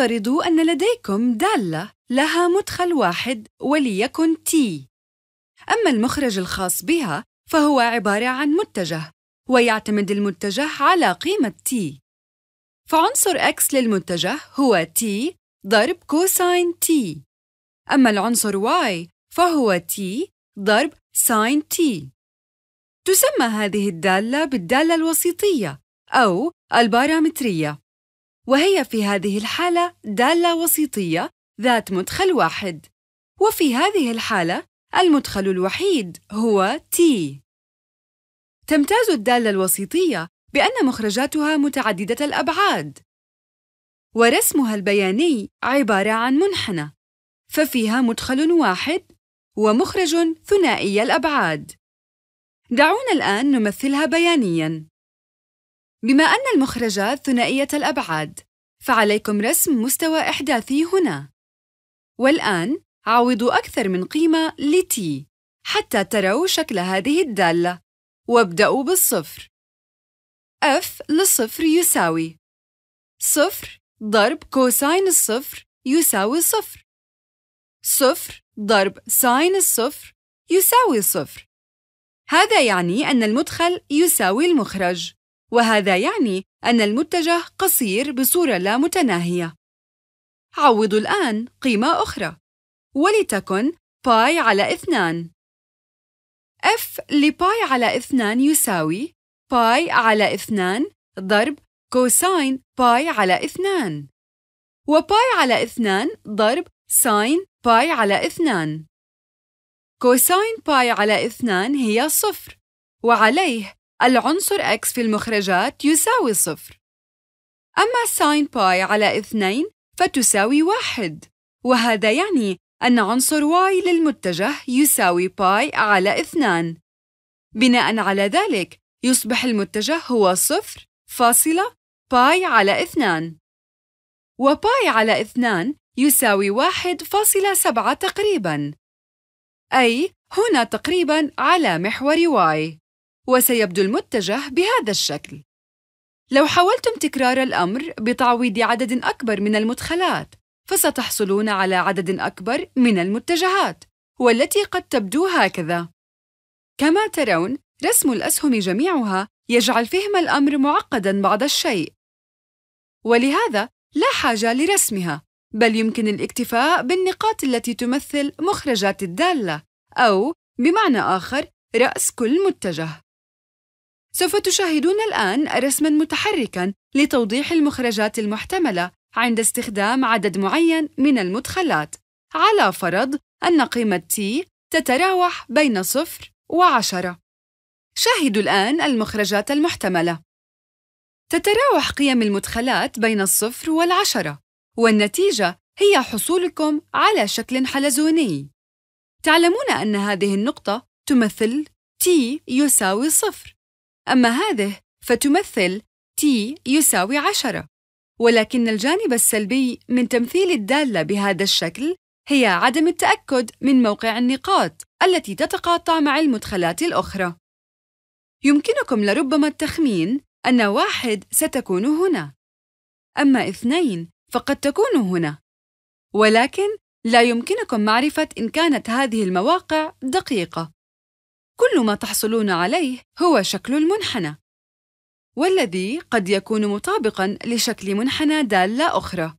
افترضوا أن لديكم دالة لها مدخل واحد وليكن T أما المخرج الخاص بها فهو عبارة عن متجه ويعتمد المتجه على قيمة T فعنصر X للمتجه هو T ضرب كوساين T أما العنصر Y فهو T ضرب ساين T تسمى هذه الدالة بالدالة الوسيطية أو البارامترية وهي في هذه الحالة دالة وسيطية ذات مدخل واحد وفي هذه الحالة المدخل الوحيد هو T تمتاز الدالة الوسيطية بأن مخرجاتها متعددة الأبعاد ورسمها البياني عبارة عن منحنى ففيها مدخل واحد ومخرج ثنائي الأبعاد دعونا الآن نمثلها بيانياً بما أن المخرجات ثنائية الأبعاد فعليكم رسم مستوى إحداثي هنا والآن عوضوا أكثر من قيمة لتي حتى تروا شكل هذه الدالة وابدأوا بالصفر F للصفر يساوي صفر ضرب كوساين الصفر يساوي صفر صفر ضرب ساين الصفر يساوي صفر هذا يعني أن المدخل يساوي المخرج وهذا يعني أن المتجه قصير بصورة لا متناهية. عوضوا الآن قيمة أخرى، ولتكن باي على 2. f لباي على 2 يساوي باي على 2 ضرب كوساين باي على 2 وباي على 2 ضرب ساين باي على 2 كوساين باي على 2 هي صفر وعليه العنصر X في المخرجات يساوي صفر أما ساين باي على اثنين فتساوي واحد وهذا يعني أن عنصر Y للمتجه يساوي باي على اثنان بناء على ذلك يصبح المتجه هو صفر فاصلة باي على اثنان وباي على اثنان يساوي واحد فاصلة سبعة تقريباً أي هنا تقريباً على محور واي وسيبدو المتجه بهذا الشكل لو حاولتم تكرار الأمر بتعويض عدد أكبر من المدخلات فستحصلون على عدد أكبر من المتجهات والتي قد تبدو هكذا كما ترون رسم الأسهم جميعها يجعل فهم الأمر معقداً بعض الشيء ولهذا لا حاجة لرسمها بل يمكن الاكتفاء بالنقاط التي تمثل مخرجات الدالة أو بمعنى آخر رأس كل متجه سوف تشاهدون الآن رسماً متحركاً لتوضيح المخرجات المحتملة عند استخدام عدد معين من المدخلات على فرض أن قيمة t تتراوح بين صفر وعشرة شاهدوا الآن المخرجات المحتملة تتراوح قيم المدخلات بين الصفر والعشرة والنتيجة هي حصولكم على شكل حلزوني تعلمون أن هذه النقطة تمثل t يساوي صفر أما هذه فتمثل t يساوي عشرة ولكن الجانب السلبي من تمثيل الدالة بهذا الشكل هي عدم التأكد من موقع النقاط التي تتقاطع مع المدخلات الأخرى يمكنكم لربما التخمين أن واحد ستكون هنا أما اثنين فقد تكون هنا ولكن لا يمكنكم معرفة إن كانت هذه المواقع دقيقة كل ما تحصلون عليه هو شكل المنحنى والذي قد يكون مطابقا لشكل منحنى دالة أخرى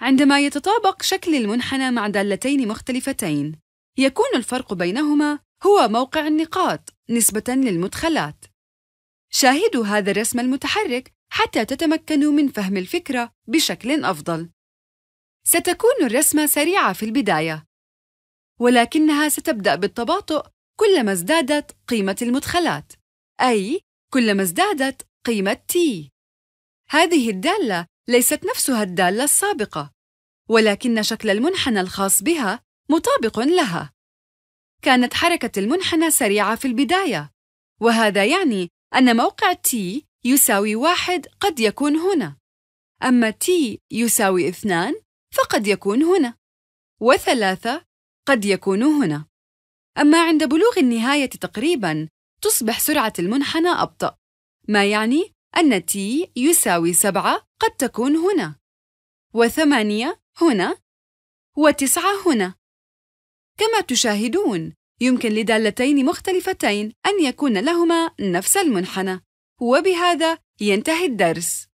عندما يتطابق شكل المنحنى مع دالتين مختلفتين يكون الفرق بينهما هو موقع النقاط نسبة للمدخلات شاهدوا هذا الرسم المتحرك حتى تتمكنوا من فهم الفكرة بشكل أفضل ستكون الرسمة سريعة في البداية ولكنها ستبدأ بالتباطؤ كلما ازدادت قيمة المدخلات أي كلما ازدادت قيمة T هذه الدالة ليست نفسها الدالة السابقة ولكن شكل المنحنى الخاص بها مطابق لها كانت حركة المنحنى سريعة في البداية وهذا يعني أن موقع T يساوي واحد قد يكون هنا أما T يساوي اثنان فقد يكون هنا وثلاثة قد يكون هنا أما عند بلوغ النهاية تقريباً تصبح سرعة المنحنى أبطأ ما يعني أن T يساوي 7 قد تكون هنا و و8 هنا و و9 هنا كما تشاهدون يمكن لدالتين مختلفتين أن يكون لهما نفس المنحنى وبهذا ينتهي الدرس